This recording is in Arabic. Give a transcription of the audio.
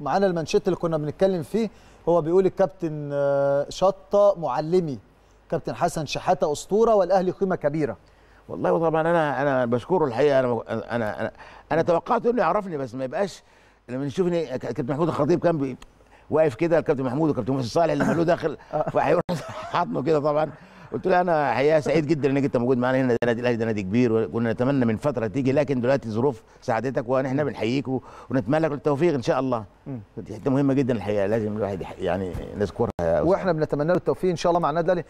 ومعانا المانشيت اللي كنا بنتكلم فيه هو بيقول الكابتن آه، شطه معلمي كابتن حسن شحاته اسطوره والاهلي قيمه كبيره والله طبعا انا انا بشكره الحقيقه انا انا انا, أنا توقعت انه يعرفني بس ما يبقاش لما يشوفني كابتن محمود الخطيب كان واقف كده الكابتن محمود وكابتن محسن صالح اللي مالوه داخل فهيروح آه. حضنه كده طبعا قلت له انا حقيقه سعيد جدا انك انت موجود معانا هنا نادي الاهلي ده نادي كبير وكنا نتمنى من فتره تيجي لكن دلوقتي ظروف ساعدتك ونحن بنحييك ونتمنى لك التوفيق ان شاء الله دي حته مهمه جدا الحقيقه لازم الواحد يعني نذكرها واحنا بنتمنى له التوفيق ان شاء الله مع النادي الاهلي